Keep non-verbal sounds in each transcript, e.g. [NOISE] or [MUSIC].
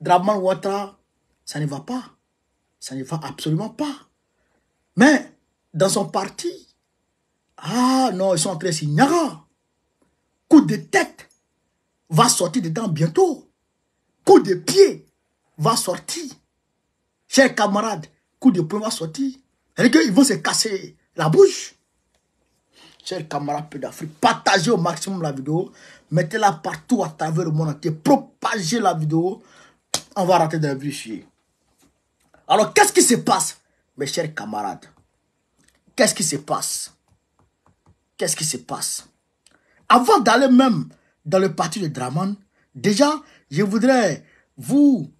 Draman Ouattara, ça ne va pas. Ça ne va absolument pas. Mais dans son parti, ah non, ils sont très signer. Coup de tête va sortir dedans bientôt. Coup de pied va sortir. Chers camarades, coup de poing va sortir. cest à vont se casser la bouche. Chers camarades d'Afrique, partagez au maximum la vidéo. Mettez-la partout à travers le monde entier. Propagez la vidéo on va rater d'un Alors, qu'est-ce qui se passe, mes chers camarades Qu'est-ce qui se passe Qu'est-ce qui se passe Avant d'aller même dans le parti de Draman, déjà, je voudrais vous,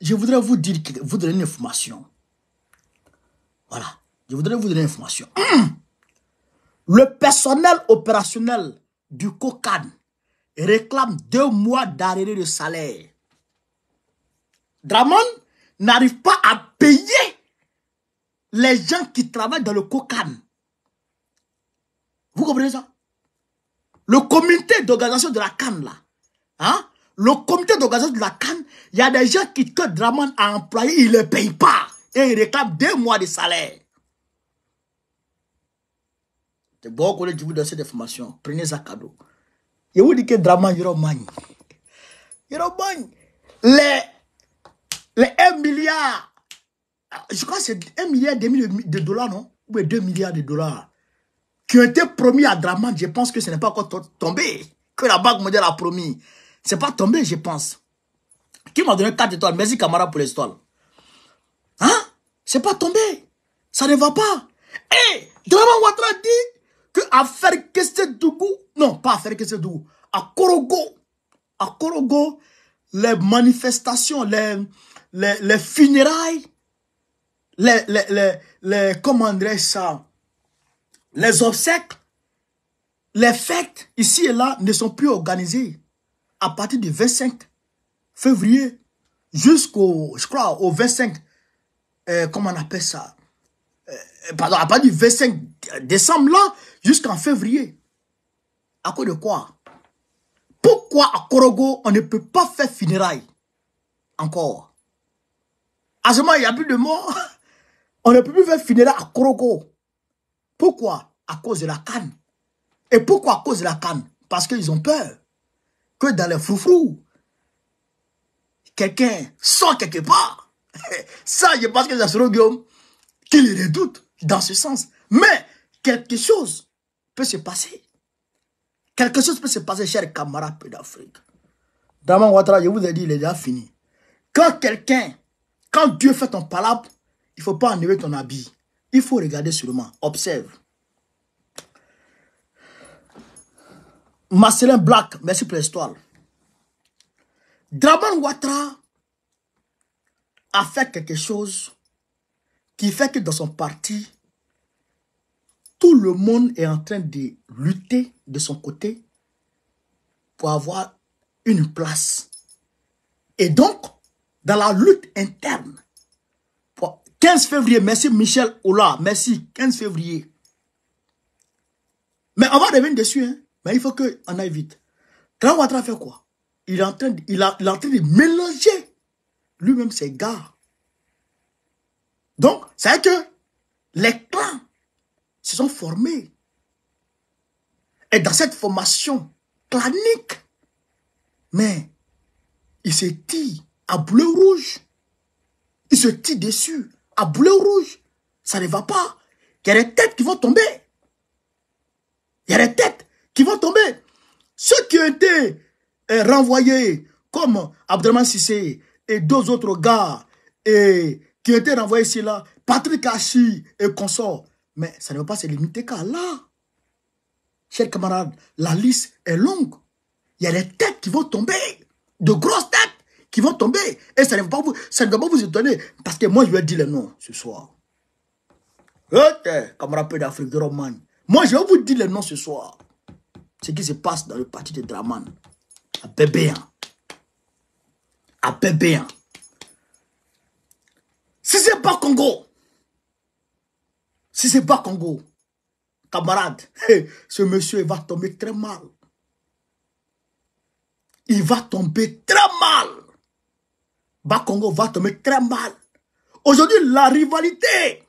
je voudrais vous dire, vous donner une information. Voilà, je voudrais vous donner une information. Hum! Le personnel opérationnel du COCAN réclame deux mois d'arrêt de salaire Draman n'arrive pas à payer les gens qui travaillent dans le COCAN. Vous comprenez ça Le comité d'organisation de la Cannes, là. Hein? Le comité d'organisation de la Cannes, il y a des gens qui, que Draman a employés, ils ne les payent pas. Et il réclame deux mois de salaire. C'est bon qu'on vous donne cette information. Prenez ça cadeau. Je vous dis que Draman, il y a Les les 1 milliard. Je crois que c'est 1 milliard milliards de dollars, non Ou 2 milliards de dollars. Qui ont été promis à Draman. Je pense que ce n'est pas encore tombé. Que la Banque mondiale a promis. Ce n'est pas tombé, je pense. Qui m'a donné 4 étoiles Merci camarade pour les étoiles. Hein Ce n'est pas tombé. Ça ne va pas. Et Draman Ouattara dit que du coup non, pas à du coup à Korogo, à Korogo, les manifestations, les, les, funérailles, les, les, les, ça, les obsèques, les fêtes ici et là ne sont plus organisées à partir du 25 février jusqu'au, je crois, au 25, euh, comment on appelle ça, euh, pardon, à partir du 25 décembre là, jusqu'en février. À cause de quoi Pourquoi à Korogo, on ne peut pas faire funérailles encore à ce moment, il n'y a plus de mort. [LAUGHS] On ne peut plus faire finir à Croco. Pourquoi À cause de la canne. Et pourquoi à cause de la canne Parce qu'ils ont peur que dans les froufrous, quelqu'un sort quelque part. [LAUGHS] Ça, je pense que c'est Soro Guillaume qui les redoute dans ce sens. Mais quelque chose peut se passer. Quelque chose peut se passer, chers camarades d'Afrique. Daman Ouattara, je vous ai dit, il est déjà fini. Quand quelqu'un quand Dieu fait ton palabre, il ne faut pas enlever ton habit. Il faut regarder seulement. Observe. Marcelin Black, merci pour l'histoire. Draman Ouattara a fait quelque chose qui fait que dans son parti, tout le monde est en train de lutter de son côté pour avoir une place. Et donc, dans la lutte interne. 15 février, merci Michel Ola, merci 15 février. Mais on va revenir dessus, hein. mais il faut qu'on aille vite. Tra fait quoi il est, en train de, il, a, de mélanger lui-même ses gars. Donc, c'est que les clans se sont formés. Et dans cette formation clanique, mais il s'est dit à bleu rouge. il se tire dessus à bleu rouge. Ça ne va pas. Il y a des têtes qui vont tomber. Il y a des têtes qui vont tomber. Ceux qui ont été euh, renvoyés, comme Abdelman Sissé et deux autres gars, et, qui ont été renvoyés ici, là, Patrick Hachi et consort. Mais ça ne va pas se limiter qu'à là. Chers camarades, la liste est longue. Il y a des têtes qui vont tomber, de grosses têtes qui vont tomber. Et ça ne, va pas vous, ça ne vous étonner. Parce que moi, je vais dire le nom ce soir. Ok, camarade d'Afrique, Roman. Moi, je vais vous dire le nom ce soir. Ce qui se passe dans le parti de Draman. À Bébéan. À Bébéan. Si ce n'est pas Congo, si ce n'est pas Congo, camarade, ce monsieur il va tomber très mal. Il va tomber très mal. Bakongo va tomber très mal. Aujourd'hui, la rivalité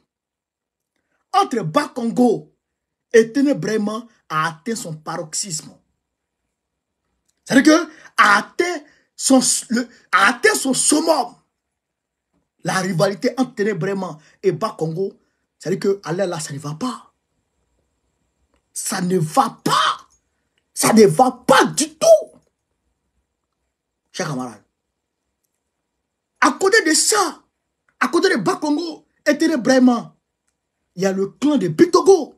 entre Bakongo et Ténébrément a atteint son paroxysme. C'est-à-dire que a atteint son, son summum. La rivalité entre Ténébrément et Bakongo, c'est-à-dire que à là, ça ne va pas. Ça ne va pas. Ça ne va pas du tout. Chers camarades, à côté de ça, à côté de Bakongo et de il y a le clan de Bitogo.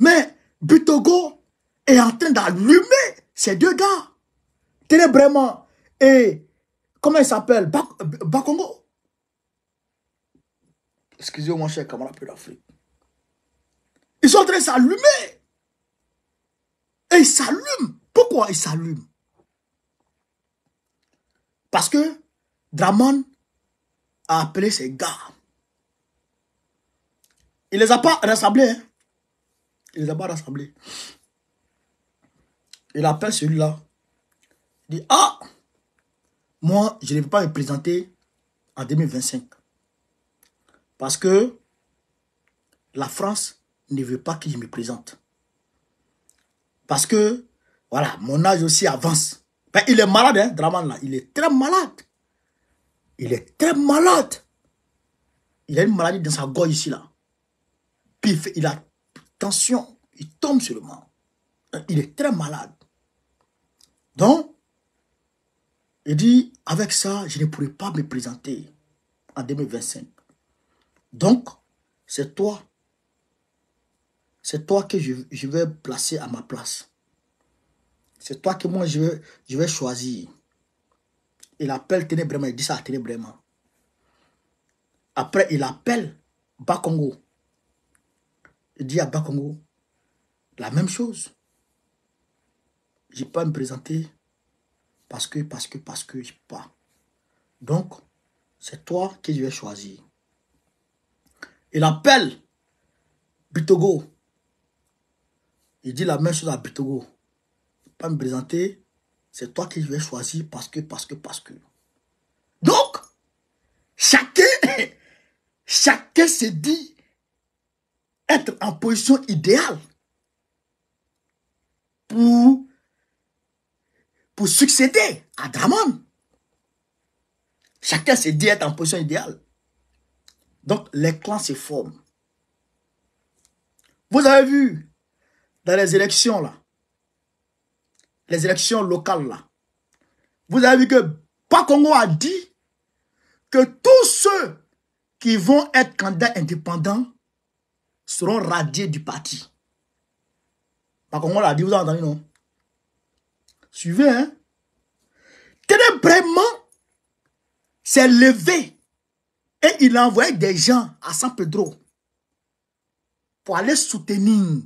Mais Bitogo est en train d'allumer ces deux gars. Télébrément et comment il s'appelle Bakongo. Excusez-moi, cher camarade d'Afrique. Ils sont en train de s'allumer. Et ils s'allument. Pourquoi ils s'allument Parce que Draman a appelé ses gars. Il les a pas rassemblés. Hein? Il les a pas rassemblés. Il appelle celui-là. Il dit, ah, moi, je ne vais pas me présenter en 2025. Parce que la France ne veut pas que je me présente. Parce que, voilà, mon âge aussi avance. Ben, il est malade, hein, Draman, là. Il est très malade. Il est très malade. Il a une maladie dans sa gorge ici, là. Pif, il a tension. Il tombe sur le mort. Il est très malade. Donc, il dit, avec ça, je ne pourrai pas me présenter en 2025. Donc, c'est toi. C'est toi que je, je, vais placer à ma place. C'est toi que moi, je je vais choisir il appelle Ténébrement, il dit ça à Ténébrement. Après, il appelle Bakongo. Il dit à Bakongo la même chose. Je pas me présenter parce que, parce que, parce que, je pas. Donc, c'est toi qui je vais choisir. Il appelle Bitogo. Il dit la même chose à Bitogo. Je ne pas me présenter c'est toi qui vais choisir parce que, parce que, parce que. Donc, chacun, [COUGHS] chacun se dit être en position idéale pour, pour succéder à Dramon. Chacun se dit être en position idéale. Donc, les clans se forment. Vous avez vu, dans les élections, là, les élections locales là, vous avez vu que Pakongo a dit que tous ceux qui vont être candidats indépendants seront radiés du parti. Pakongo l'a dit, vous avez entendu, non Suivez, hein Télébrément, s'est levé et il a envoyé des gens à San Pedro pour aller soutenir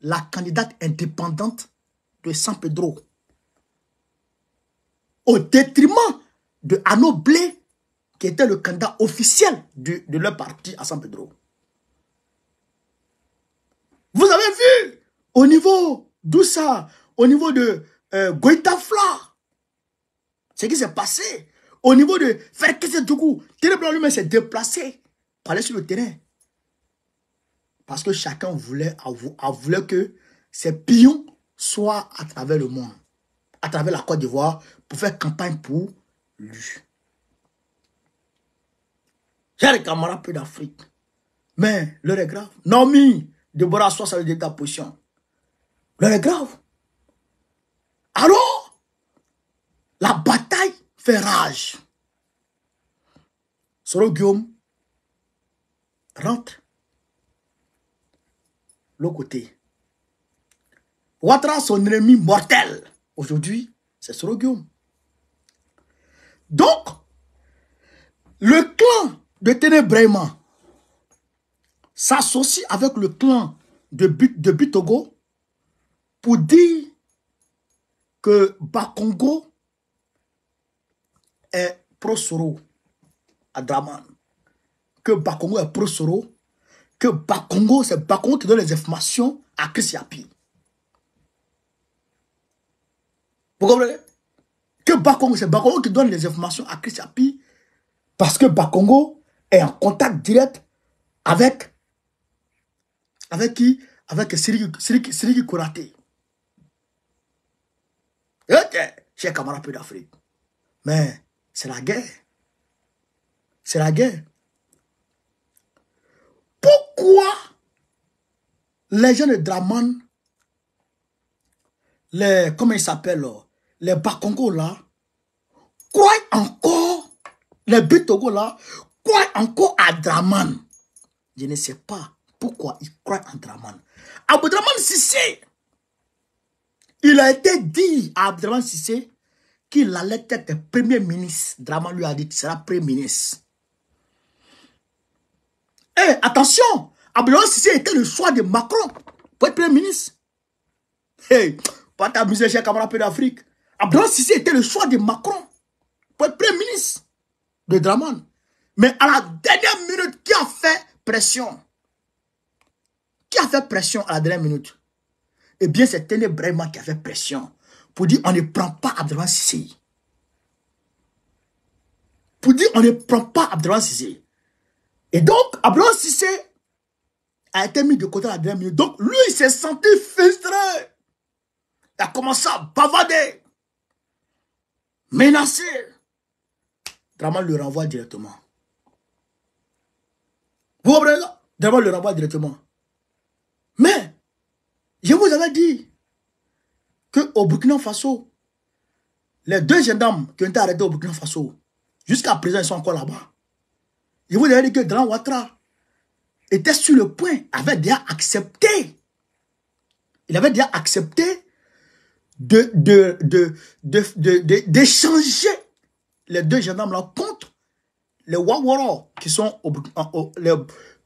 la candidate indépendante de San Pedro au détriment de Anno Blé, qui était le candidat officiel de, leur parti à San Pedro. Vous avez vu au niveau d'Oussa, au niveau de euh, Fla, ce qui s'est passé. Au niveau de du Dougou, Téléblan lui-même s'est déplacé pour aller sur le terrain. Parce que chacun voulait, voulait que ses pions soit à travers le monde, à travers la Côte d'Ivoire, pour faire campagne pour lui. J'ai des camarades plus d'Afrique, mais l'heure est grave. Nomi Deborah, soit ça veut dire ta position. L'heure est grave. Alors, la bataille fait rage. Soro Guillaume rentre l'autre côté Ouattara, son ennemi mortel, aujourd'hui, c'est Soro Guillaume. Donc, le clan de Ténébrema s'associe avec le clan de, Bitogo pour dire que Bakongo est pro-Soro à Draman. Que Bakongo est pro-Soro. Que Bakongo, c'est Bakongo qui donne les informations à Christiapi. Vous comprenez Que Bakongo, c'est Bakongo qui donne les informations à Chrisapi parce que Bakongo est en contact direct avec avec qui Avec Siriki Kurate. Ok, chers camarades d'Afrique. Mais c'est la guerre. C'est la guerre. Pourquoi les gens de Draman, les, comment ils s'appellent, les Bakongo là croient encore, les Bitogo là croient encore à Draman. Je ne sais pas pourquoi ils croient en Draman. Abdraman Sissé, il a été dit à Abdraman Sissé qu'il allait être premier ministre. Draman lui a dit qu'il sera premier ministre. Et eh, attention, Abdraman Sissé était le choix de Macron pour être premier ministre. Hey, eh, pas t'amuser, cher camarade d'Afrique. Abraham Sissé était le choix de Macron pour être premier ministre de Dramon. Mais à la dernière minute, qui a fait pression Qui a fait pression à la dernière minute Eh bien, c'est Tene qui a fait pression pour dire on ne prend pas Abdelman Sissé. Pour dire on ne prend pas Abdelman Sissé. Et donc, Abdelman Sissé a été mis de côté à la dernière minute. Donc, lui, il s'est senti frustré. Il a commencé à bavarder menacé. Draman le renvoie directement. Vous comprenez là? Draman le renvoie directement. Mais, je vous avais dit qu'au Burkina Faso, les deux gendarmes qui ont été arrêtés au Burkina Faso, jusqu'à présent, ils sont encore là-bas. Je vous avais dit que Draman Ouattara était sur le point, avait déjà accepté. Il avait déjà accepté de, de, de, de, de d'échanger les deux gendarmes-là contre les Waworo qui sont au, les,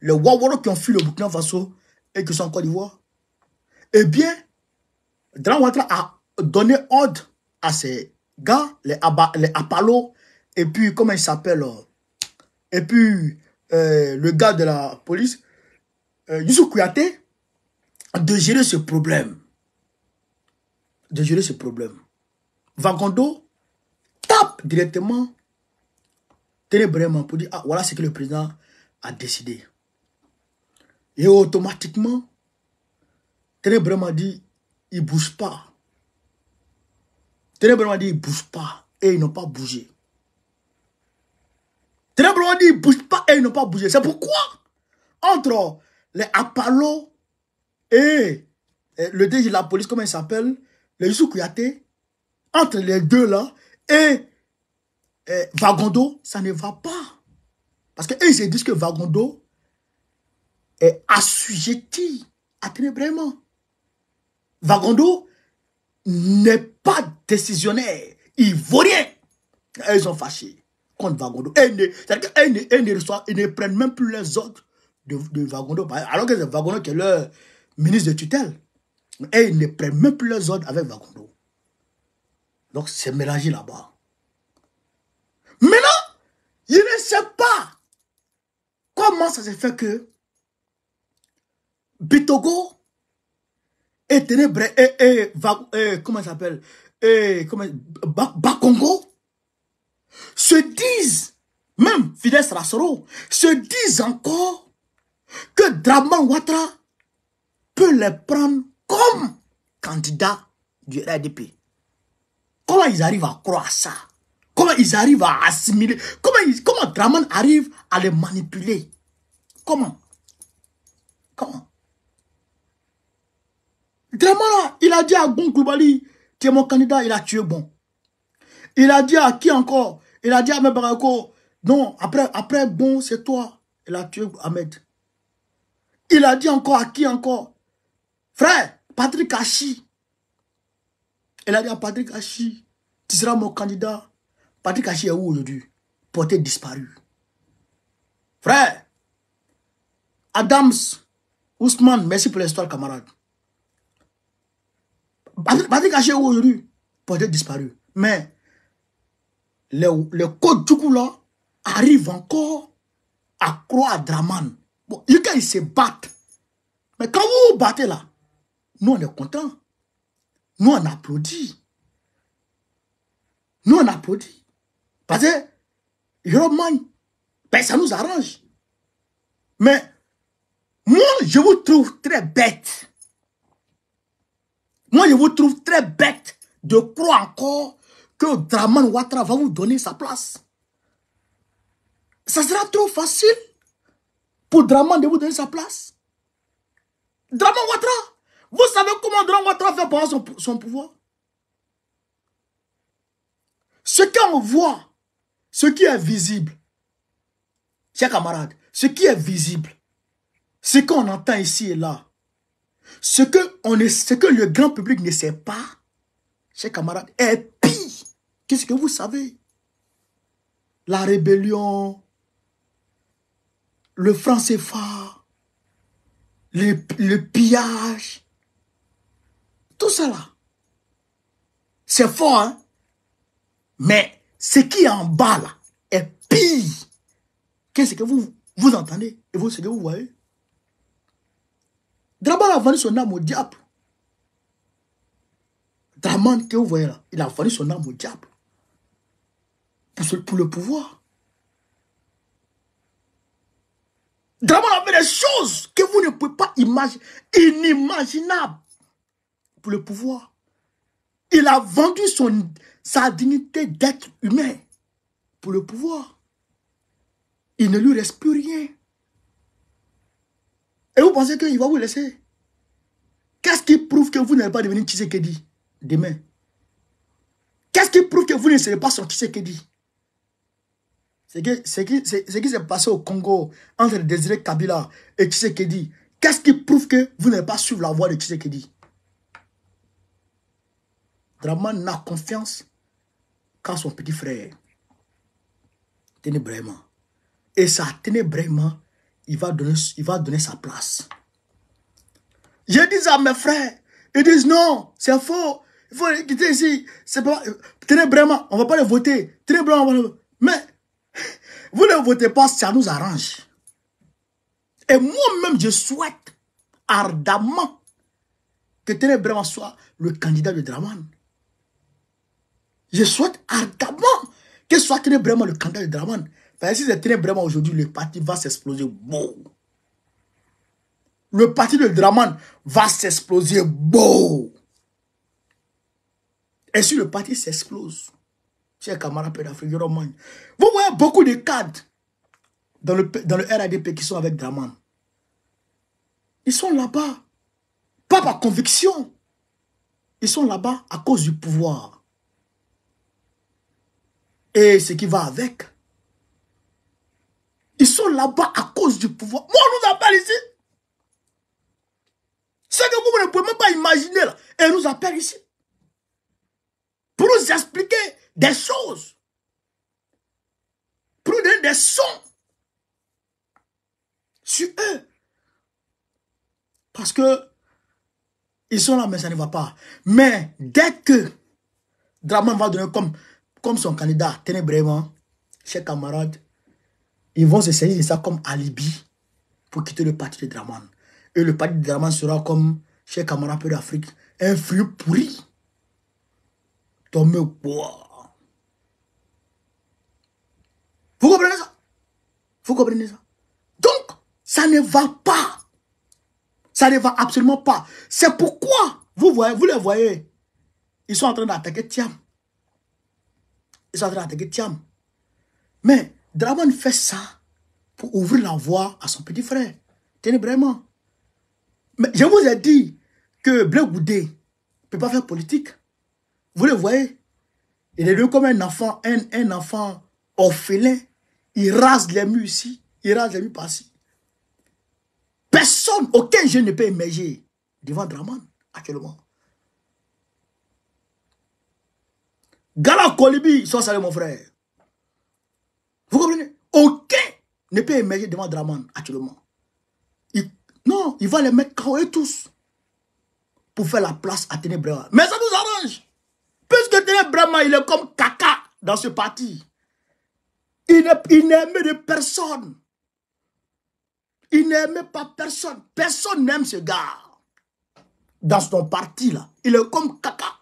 les Waworo qui ont fui le Burkina Faso et qui sont en Côte d'Ivoire. Eh bien, Dran Ouattara a donné ordre à ces gars, les, Aba, Apalo, et puis, comment ils s'appellent, euh, Et puis, euh, le gars de la police, euh, de gérer ce problème de gérer ce problème. Vagondo tape directement Télébrement pour dire, ah, voilà ce que le président a décidé. Et automatiquement, Télébrement dit, il ne bouge pas. Télébrement dit, il ne bouge pas. Et ils n'ont pas bougé. Télébrement dit, Il ne bouge pas et ils n'ont pas bougé. C'est pourquoi, entre les Apollo et le DG de la police, comment il s'appelle les Youssou entre les deux là, et, eh, Vagondo, ça ne va pas. Parce qu'ils se disent que Vagondo est assujetti à Ténébrement. Vagondo n'est pas décisionnaire. Il vaut rien. ils sont fâchés contre Vagondo. Et ne, ils, ne prennent même plus les ordres de, de Vagondo. Bah, alors que c'est Vagondo qui est leur ministre de tutelle. Et ils ne prennent même plus leurs ordres avec Vagondo. Donc, c'est mélangé là-bas. Maintenant, il ne sait pas comment ça se fait que Bitogo et Ténébré et, comment s'appelle Bakongo se disent même Fidesz Rassoro se disent encore que Draman Ouattara peut les prendre candidat du RDP. Comment ils arrivent à croire ça Comment ils arrivent à assimiler Comment, ils, comment Draman arrive à les manipuler Comment Comment Draman, il a dit à Bon Koubali tu es mon candidat, il a tué Bon. Il a dit à qui encore Il a dit à Mebarako, non, après, après Bon, c'est toi. Il a tué Ahmed. Il a dit encore à qui encore Frère, Patrick Hachi. Elle a dit à Patrick Hachi, tu seras mon candidat. Patrick Hachi est où aujourd'hui Porté disparu. Frère, Adams, Ousmane, merci pour l'histoire, camarade. Patrick Hachi est où aujourd'hui Porté disparu. Mais le, code du coup là arrive encore à croire à Draman. Bon, il se battre. Mais quand vous vous battez là, nous, on est contents. Nous, on applaudit. Nous, on applaudit. Parce que, je ben, ça nous arrange. Mais, moi, je vous trouve très bête. Moi, je vous trouve très bête de croire encore que Draman Ouattara va vous donner sa place. Ça sera trop facile pour Draman de vous donner sa place. Draman Ouattara, vous savez comment Trump va fait pour son, son pouvoir Ce qu'on voit, ce qui est visible, chers camarades, ce qui est visible, ce qu'on entend ici et là, ce que, on est, ce que le grand public ne sait pas, chers camarades, est pire quest ce que vous savez. La rébellion, le franc CFA, le pillage, tout ça là, c'est fort, hein? Mais ce qui est en bas là est pire que ce que vous, vous entendez et vous, ce que vous voyez. Draman a vendu son âme au diable. Draman que vous voyez là, il a vendu son âme au diable. Pour, pour le pouvoir. Draman a fait des choses que vous ne pouvez pas imaginer, inimaginables le pouvoir. Il a vendu son, sa dignité d'être humain pour le pouvoir. Il ne lui reste plus rien. Et vous pensez qu'il va vous laisser Qu'est-ce qui prouve que vous n'avez pas devenu Tshisekedi demain Qu'est-ce qui prouve que vous ne serez pas son Tshisekedi Ce qui s'est passé au Congo entre Désiré Kabila et Tshisekedi, qu'est-ce qui prouve que vous n'avez pas suivre la voie de Tshisekedi Draman n'a confiance qu'à son petit frère. vraiment Et ça, vraiment il va donner, il va donner sa place. Je dis à mes frères, ils disent non, c'est faux, il faut quitter ici. C'est pas, vraiment on va pas le voter. Ténébrément, on va Mais, vous ne votez pas, ça nous arrange. Et moi-même, je souhaite ardemment que vraiment soit le candidat de Draman. Je souhaite ardemment que soit très vraiment le candidat de Draman. si c'est très vraiment aujourd'hui, le parti va s'exploser. Beau. Le parti de Draman va s'exploser. Beau. Et si le parti s'explose, chers camarades pédophiles, vous voyez beaucoup de cadres dans dans le RADP qui sont avec Draman. Ils sont là-bas, pas par conviction. Ils sont là-bas à cause du pouvoir et ce qui va avec. Ils sont là-bas à cause du pouvoir. Moi, on nous appelle ici. C'est que vous ne pouvez même pas imaginer. Là. Et nous appelle ici. Pour nous expliquer des choses. Pour nous donner des sons. Sur eux. Parce que ils sont là, mais ça ne va pas. Mais dès que Draman va donner comme comme son candidat, tenez vraiment, chers camarades, ils vont se servir de ça comme alibi pour quitter le parti de Draman. Et le parti de Draman sera comme, chers camarades peu d'Afrique, un fruit pourri. Tombe bois. Vous comprenez ça Vous comprenez ça Donc, ça ne va pas. Ça ne va absolument pas. C'est pourquoi, vous voyez, vous les voyez, ils sont en train d'attaquer Tiam. Mais Draman fait ça pour ouvrir la voie à son petit frère. Tenez vraiment. Mais je vous ai dit que Bleu Goudé ne peut pas faire politique. Vous le voyez Il est devenu comme un enfant, un, un enfant orphelin. Il rase les murs ici, il rase les murs par-ci. Personne, aucun jeune ne peut émerger devant Draman actuellement. Gala Kolibi, sois salé mon frère. Vous comprenez Aucun ne peut émerger devant Draman actuellement. non, il va les mettre KO et tous pour faire la place à Ténébrema. Mais ça nous arrange. Puisque Ténébrema, il est comme caca dans ce parti. Il n'aime de personne. Il n'aime pas personne. Personne n'aime ce gars. Dans son parti, là. Il est comme caca.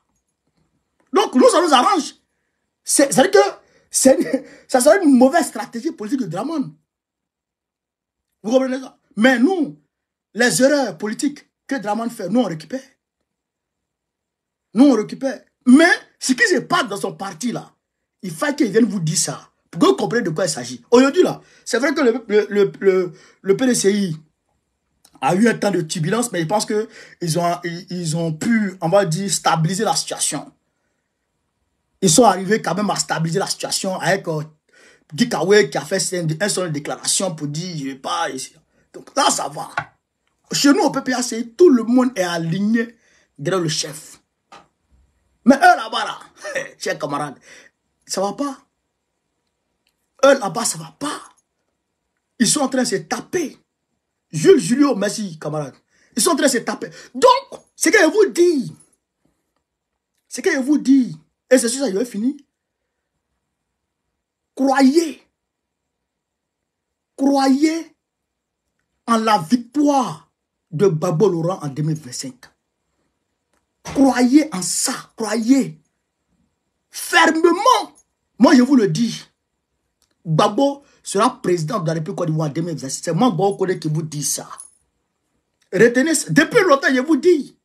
Donc, nous, ça nous arrange. C'est-à-dire que [LAUGHS] ça serait une mauvaise stratégie politique de Dramon. Vous comprenez ça Mais nous, les erreurs politiques que Dramon fait, nous, on récupère. Nous, on récupère. Mais ce qui se passe dans son parti, là, il faut qu'il vienne vous dire ça. Pour que vous compreniez de quoi il s'agit. Aujourd'hui, là, c'est vrai que le, PDCI, a eu un temps de turbulence, mais je pense qu'ils ont, ils ont pu, on va dire, stabiliser la situation. Ils sont arrivés quand même à stabiliser la situation avec euh, qui a fait une seule déclaration pour dire je vais pas. Ici. Donc là, ça va. Chez nous, au PPAC, tout le monde est aligné derrière le chef. Mais eux là-bas, là, [LAUGHS] chers camarades, ça va pas. Eux là-bas, ça va pas. Ils sont en train de se taper. Jules Julio, merci, camarade. Ils sont en train de se taper. Donc, ce que je vous dis, ce que je vous dis, et c'est sur ça qu'il est fini. Croyez. Croyez en la victoire de Babo Laurent en 2025. Croyez en ça. Croyez fermement. Moi, je vous le dis. Babo sera président de la République Côte d'Ivoire en 2025. C'est moi, Babo qui vous dis ça. Retenez, depuis longtemps, je vous dis.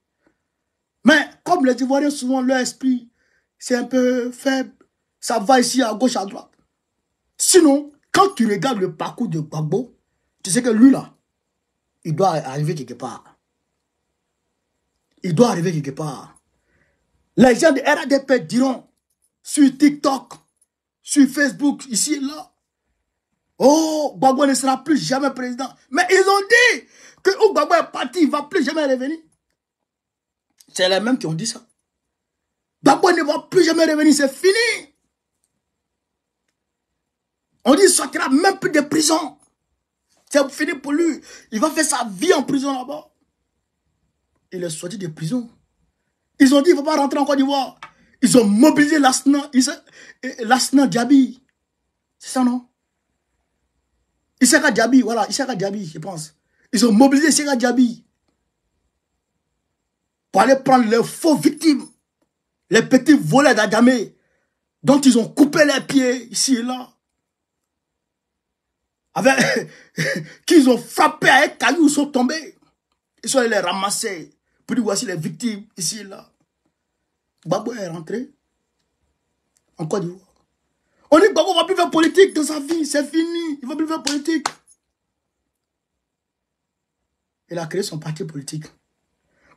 Mais comme les Ivoiriens, souvent, leur esprit c'est un peu faible. Ça va ici à gauche, à droite. Sinon, quand tu regardes le parcours de Gbagbo, tu sais que lui là, il doit arriver quelque part. Il doit arriver quelque part. Les gens de RADP diront sur TikTok, sur Facebook, ici et là, oh, Gbagbo ne sera plus jamais président. Mais ils ont dit que est parti, il ne va plus jamais revenir. C'est les mêmes qui ont dit ça. Babo ne va plus jamais revenir, c'est fini. On dit qu'il sortira même plus de prison. C'est fini pour lui. Il va faire sa vie en prison là-bas. Il est sorti de prison. Ils ont dit qu'il ne faut pas rentrer en Côte d'Ivoire. Ils ont mobilisé l'Asna, l'Asna Diaby. C'est ça, non Issaka Diaby, voilà, Issaka Diaby, je pense. Ils ont mobilisé Issaka Diaby pour aller prendre leurs faux victimes les petits volets d'Agamé, dont ils ont coupé les pieds ici et là, avec [LAUGHS] qu'ils ont frappé avec cailloux, ils sont tombés. Ils sont allés les ramasser. Puis voici les victimes ici et là. Babou est rentré en Côte d'Ivoire. On dit Babou ne va plus faire politique dans sa vie, c'est fini, il ne va plus faire politique. Il a créé son parti politique.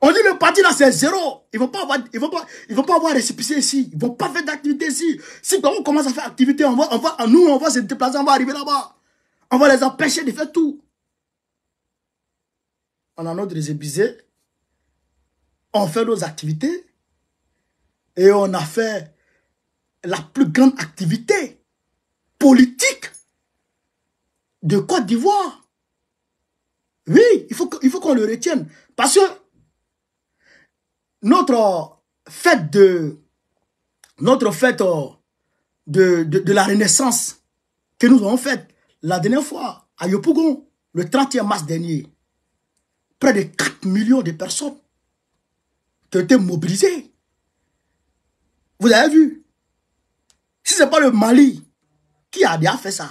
On dit le parti là c'est zéro. Ils vont pas avoir, ils vont pas, avoir récipités ici. Ils vont pas faire d'activité ici. Si quand on commence à faire activité, on va, on va, nous on va se déplacer, on va arriver là-bas. On va les empêcher de faire tout. On a notre récépissé. On fait nos activités. Et on a fait la plus grande activité politique de Côte d'Ivoire. Oui, il faut, il faut qu'on le retienne. Parce que notre fête de notre fête de, la renaissance que nous avons faite la dernière fois à Yopougon, le 31 mars dernier, près de 4 millions de personnes qui ont été mobilisées. Vous avez vu Si ce n'est pas le Mali qui a déjà fait ça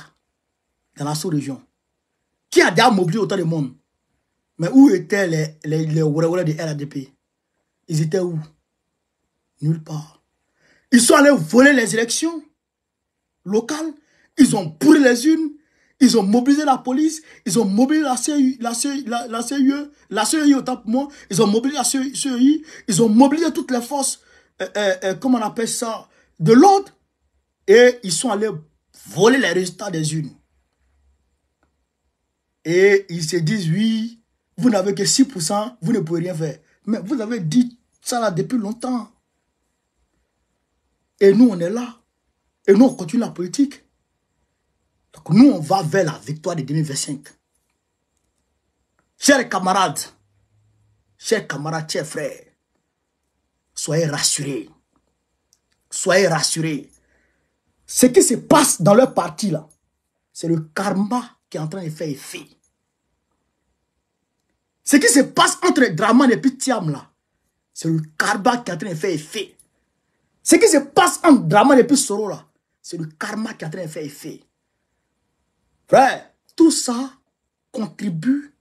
dans la sous-région, qui a déjà mobilisé autant de monde, mais où étaient les, les, de RADP ils étaient où Nulle part. Ils sont allés voler les élections locales. Ils ont pourri les unes. Ils ont mobilisé la police. Ils ont mobilisé la CEI. La CEI la, la e, la e Ils ont mobilisé la CEI. Ils ont mobilisé toutes les forces, euh, euh, euh, comment on appelle ça, de l'ordre. Et ils sont allés voler les résultats des unes. Et ils se disent, oui, vous n'avez que 6%, vous ne pouvez rien faire. Mais vous avez dit ça là depuis longtemps. Et nous, on est là. Et nous, on continue la politique. Donc nous, on va vers la victoire de 2025. Chers camarades, chers camarades, chers frères, soyez rassurés. Soyez rassurés. Ce qui se passe dans leur parti là, c'est le karma qui est en train de faire effet. Ce qui se passe entre Draman et Pitiam là, c'est le karma qui est en train de faire effet. Ce qui se passe entre Draman et Soro là, c'est le karma qui est en train de faire effet. Frère, tout ça contribue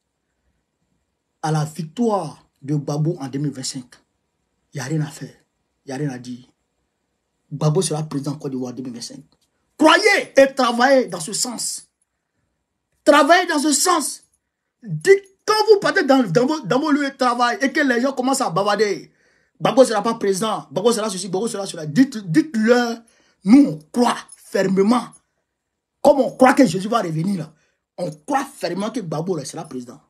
à la victoire de Babo en 2025. Il n'y a rien à faire. Il n'y a rien à dire. Babou sera président la Côte d'Ivoire en 2025. Croyez et travaillez dans ce sens. Travaillez dans ce sens. Dites quand vous partez dans, dans, vos, dans lieux de travail et que les gens commencent à bavarder, Babo sera pas présent, Babo sera ceci, Babo sera cela, dites-leur, nous on croit fermement, comme on croit que Jésus va revenir, là, on croit fermement que Babo sera président.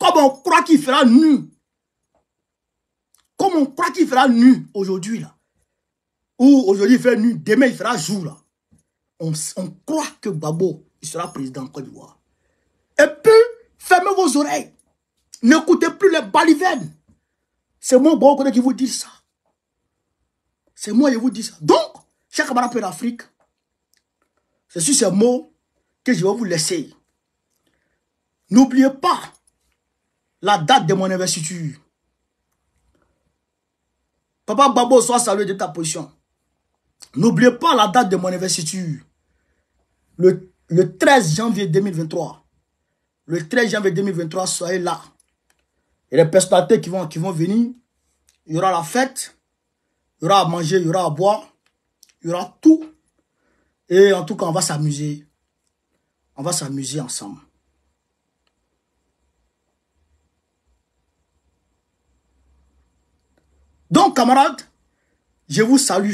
Comme on croit qu'il fera nu. Comme on croit qu'il fera nu aujourd'hui là. Ou aujourd'hui il fera nu, demain il fera jour là. On, croit que Babo il sera président en Côte d'Ivoire. Et puis Fermez vos oreilles. N'écoutez plus les balivernes. C'est moi qui vous dit ça. C'est moi qui vous dis ça. Donc, chers camarades d'Afrique, c'est sur ces mots que je vais vous laisser. N'oubliez pas la date de mon investiture. Papa Babo, sois salué de ta position. N'oubliez pas la date de mon investiture. le 13 janvier 2023. Le 13 janvier 2023, soyez là. Et les personnalités qui vont, qui vont venir, il y aura la fête, il y aura à manger, il y aura à boire, il y aura tout. Et en tout cas, on va s'amuser. On va s'amuser ensemble. Donc, camarades, je vous salue.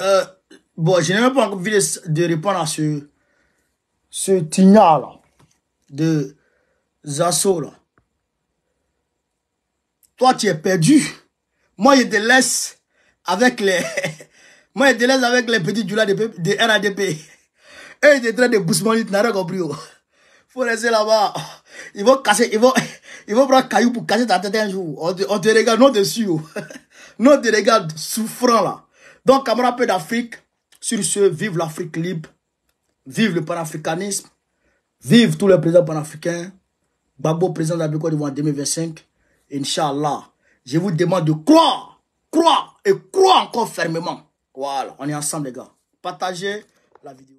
Euh, bon, je n'ai même pas envie de, répondre à ce, ce tignard là, de Zasso là. Toi, tu es perdu. Moi, je te laisse avec les... [LAUGHS] Moi, je te laisse avec les petits du de, de RADP. Eux, ils te train de Bousmani, tu n'as rien compris. Oh. Faut rester là-bas. Ils vont casser, ils vont, [LAUGHS] ils vont prendre un caillou pour casser ta tête un jour. On te, regarde, non dessus. [LAUGHS] Non, te regarde souffrant là. Donc, camarades d'Afrique, sur ce, vive l'Afrique libre, vive le panafricanisme, vive tous les présidents panafricains, Babo, président de la de en 2025, Inch'Allah. Je vous demande de croire, croire et croire encore fermement. Voilà, on est ensemble les gars. Partagez la vidéo.